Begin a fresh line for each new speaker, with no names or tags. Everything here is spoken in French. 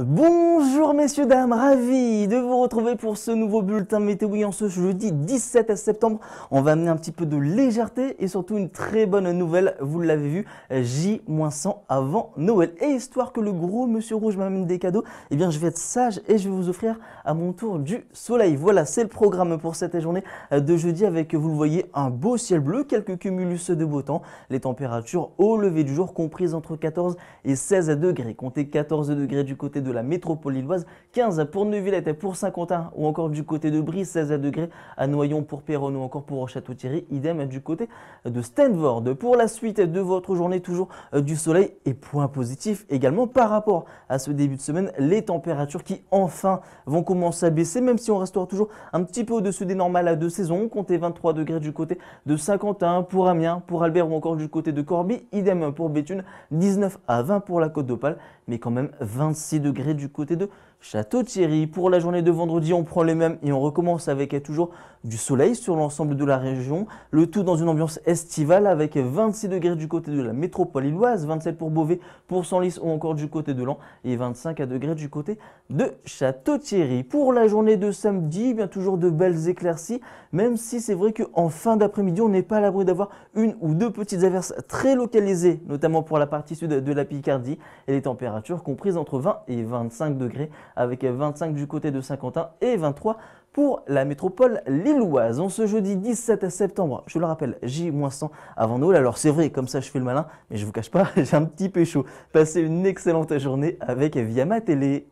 Bonjour messieurs, dames, ravi de vous retrouver pour ce nouveau bulletin météo en ce jeudi 17 septembre. On va amener un petit peu de légèreté et surtout une très bonne nouvelle, vous l'avez vu, J-100 avant Noël. Et histoire que le gros monsieur rouge m'amène des cadeaux, eh bien je vais être sage et je vais vous offrir à mon tour du soleil. Voilà, c'est le programme pour cette journée de jeudi avec, vous le voyez, un beau ciel bleu, quelques cumulus de beau temps, les températures au lever du jour comprises entre 14 et 16 degrés. Comptez 14 degrés du côté de de la métropole lilloise, 15 pour Neuvillette pour Saint-Quentin, ou encore du côté de Brie 16 degrés à Noyon pour Péronne ou encore pour Château-Thierry, idem du côté de Stanford. Pour la suite de votre journée, toujours euh, du soleil et point positif également par rapport à ce début de semaine, les températures qui enfin vont commencer à baisser, même si on restera toujours un petit peu au-dessus des normales de saison. Comptez 23 degrés du côté de Saint-Quentin, pour Amiens, pour Albert ou encore du côté de Corby, idem pour Béthune, 19 à 20 pour la Côte d'Opale, mais quand même 26 degrés du côté de Château Thierry. Pour la journée de vendredi, on prend les mêmes et on recommence avec toujours du soleil sur l'ensemble de la région. Le tout dans une ambiance estivale avec 26 degrés du côté de la métropole illoise, 27 pour Beauvais, pour Senlis ou encore du côté de Lan et 25 à degrés du côté de Château Thierry. Pour la journée de samedi, eh bien toujours de belles éclaircies, même si c'est vrai qu'en fin d'après-midi, on n'est pas à l'abri d'avoir une ou deux petites averses très localisées, notamment pour la partie sud de la Picardie et les températures comprises entre 20 et 20. 25 degrés, avec 25 du côté de Saint-Quentin et 23 pour la métropole lilloise. On se jeudi 17 septembre, je le rappelle, J-100 avant Noël. Alors c'est vrai, comme ça je fais le malin, mais je vous cache pas, j'ai un petit peu chaud. Passez une excellente journée avec Viama Télé.